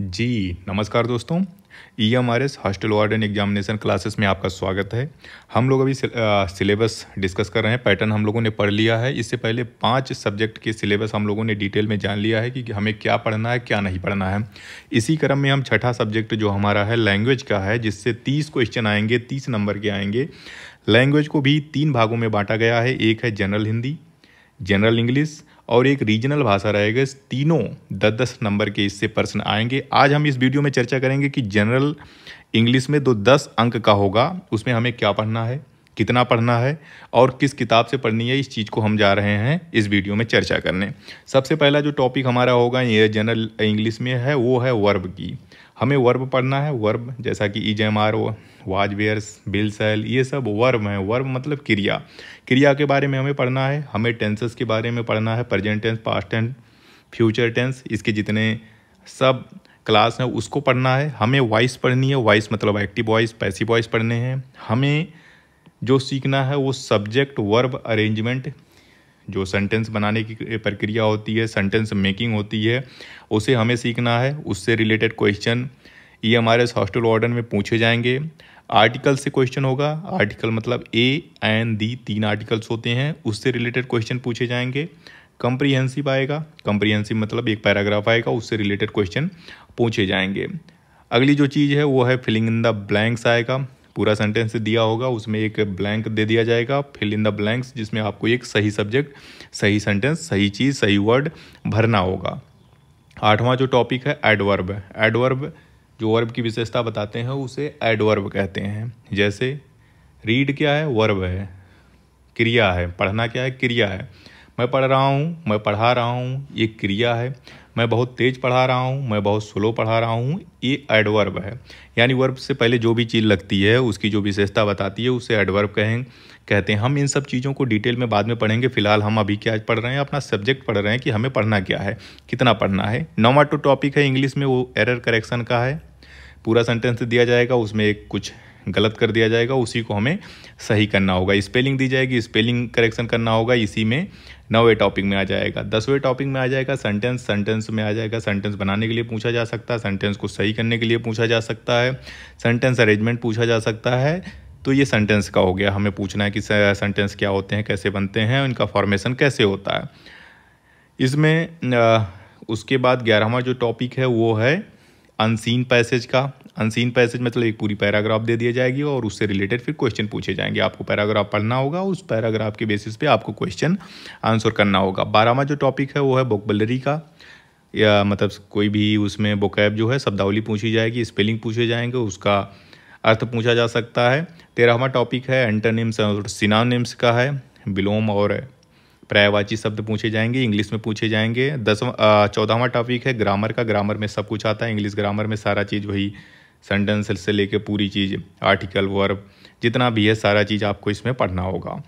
जी नमस्कार दोस्तों E M R S hostel warden examination classes में आपका स्वागत है हम लोग अभी सिलेबस डिस्कस कर रहे हैं पैटर्न हम लोगों ने पढ़ लिया है इससे पहले पांच सब्जेक्ट के सिलेबस हम लोगों ने डिटेल में जान लिया है कि हमें क्या पढ़ना है क्या नहीं पढ़ना है इसी क्रम में हम छठा सब्जेक्ट जो हमारा है लैंग्वेज का है जिससे तीस क्वेश्चन आएंगे तीस नंबर के आएंगे लैंग्वेज को भी तीन भागों में बांटा गया है एक है जनरल हिंदी जनरल इंग्लिश और एक रीजनल भाषा रहेगा तीनों दस दस नंबर के इससे पर्सन आएंगे आज हम इस वीडियो में चर्चा करेंगे कि जनरल इंग्लिश में दो दस अंक का होगा उसमें हमें क्या पढ़ना है कितना पढ़ना है और किस किताब से पढ़नी है इस चीज़ को हम जा रहे हैं इस वीडियो में चर्चा करने सबसे पहला जो टॉपिक हमारा होगा ये जनरल इंग्लिश में है वो है वर्ब की हमें वर्ब पढ़ना है वर्ब जैसा कि ई जम आर वाजवेयर्स बिलसेल ये सब वर्ब हैं वर्ब मतलब क्रिया क्रिया के बारे में हमें पढ़ना है हमें टेंसेस के बारे में पढ़ना है present tense past tense future tense इसके जितने सब क्लास हैं उसको पढ़ना है हमें वॉइस पढ़नी है वॉइस मतलब एक्टिव वॉइस पैसिव वॉइस पढ़ने हैं हमें जो सीखना है वो सब्जेक्ट वर्ब अरेंजमेंट जो सेंटेंस बनाने की प्रक्रिया होती है सेंटेंस मेकिंग होती है उसे हमें सीखना है उससे रिलेटेड क्वेश्चन ये हमारे हॉस्टल ऑर्डर में पूछे जाएंगे आर्टिकल से क्वेश्चन होगा आर्टिकल मतलब ए एंड दी तीन आर्टिकल्स होते हैं उससे रिलेटेड क्वेश्चन पूछे जाएंगे कंप्रीहेंसिव आएगा कंप्रीहेंसिव मतलब एक पैराग्राफ आएगा उससे रिलेटेड क्वेश्चन पूछे जाएंगे अगली जो चीज़ है वो है फिलिंग इन द ब्लैंक्स आएगा पूरा सेंटेंस दिया होगा उसमें एक ब्लैंक दे दिया जाएगा फिल इन द ब्लैंक्स जिसमें आपको एक सही सब्जेक्ट सही सेंटेंस सही चीज़ सही वर्ड भरना होगा आठवां जो टॉपिक है एडवर्ब एडवर्ब जो वर्ब की विशेषता बताते हैं उसे एडवर्ब कहते हैं जैसे रीड क्या है वर्ब है क्रिया है पढ़ना क्या है क्रिया है मैं पढ़ रहा हूँ मैं पढ़ा रहा हूँ ये क्रिया है मैं बहुत तेज़ पढ़ा रहा हूँ मैं बहुत स्लो पढ़ा रहा हूँ ये एडवर्ब है यानी वर्ब से पहले जो भी चीज़ लगती है उसकी जो विशेषता बताती है उसे एडवर्ब कहें कहते हैं हम इन सब चीज़ों को डिटेल में बाद में पढ़ेंगे फिलहाल हम अभी क्या पढ़ रहे हैं अपना सब्जेक्ट पढ़ रहे हैं कि हमें पढ़ना क्या है कितना पढ़ना है नौवा टू टॉपिक है इंग्लिश में वो एरर करेक्शन का है पूरा सेंटेंस दिया जाएगा उसमें एक कुछ गलत कर दिया जाएगा उसी को हमें सही करना होगा स्पेलिंग दी जाएगी स्पेलिंग करेक्शन करना होगा इसी में नौवें टॉपिक में आ जाएगा दसवें टॉपिक में आ जाएगा सेंटेंस सेंटेंस में आ जाएगा सेंटेंस बनाने के लिए पूछा जा सकता है सेंटेंस को सही करने के लिए पूछा जा सकता है सेंटेंस अरेंजमेंट पूछा जा सकता है तो ये सेंटेंस का हो गया हमें पूछना है कि सेंटेंस क्या होते हैं कैसे बनते हैं उनका फॉर्मेशन कैसे होता है इसमें उसके बाद ग्यारहवा जो टॉपिक है वो है अनसीन पैसेज का अनसीन पैसेज मतलब एक पूरी पैराग्राफ दे दिया जाएगी और उससे रिलेटेड फिर क्वेश्चन पूछे जाएंगे आपको पैराग्राफ पढ़ना होगा उस पैराग्राफ के बेसिस पे आपको क्वेश्चन आंसर करना होगा बारहवा जो टॉपिक है वो है बोकबलरी का या मतलब कोई भी उसमें बोकैब जो है शब्दावली पूछी जाएगी स्पेलिंग पूछे जाएंगे उसका अर्थ पूछा जा सकता है तेरहवा टॉपिक है एंटोनिम्स और सिनानिम्स का है विलोम और पर्यायवाची शब्द पूछे जाएंगे इंग्लिश में पूछे जाएंगे दसवा चौदहवा टॉपिक है ग्रामर का ग्रामर में सब कुछ आता है इंग्लिश ग्रामर में सारा चीज़ वही सेंटेंस से लेके पूरी चीज़ आर्टिकल वर्ब जितना भी है सारा चीज़ आपको इसमें पढ़ना होगा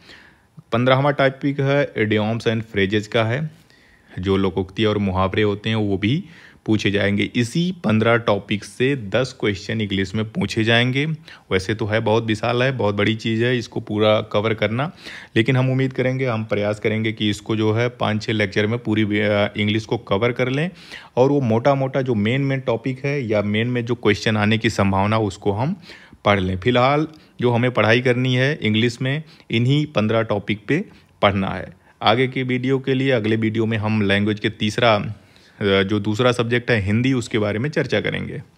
पंद्रहवा टॉपिक है एडियोम्स एंड फ्रेजेज का है जो लोकोक्ति और मुहावरे होते हैं वो भी पूछे जाएंगे इसी पंद्रह टॉपिक से दस क्वेश्चन इंग्लिश में पूछे जाएंगे वैसे तो है बहुत विशाल है बहुत बड़ी चीज़ है इसको पूरा कवर करना लेकिन हम उम्मीद करेंगे हम प्रयास करेंगे कि इसको जो है पाँच छः लेक्चर में पूरी इंग्लिश को कवर कर लें और वो मोटा मोटा जो मेन मेन टॉपिक है या मेन में जो क्वेश्चन आने की संभावना उसको हम पढ़ लें फिलहाल जो हमें पढ़ाई करनी है इंग्लिश में इन्हीं पंद्रह टॉपिक पे पढ़ना है आगे की वीडियो के लिए अगले वीडियो में हम लैंग्वेज के तीसरा जो दूसरा सब्जेक्ट है हिंदी उसके बारे में चर्चा करेंगे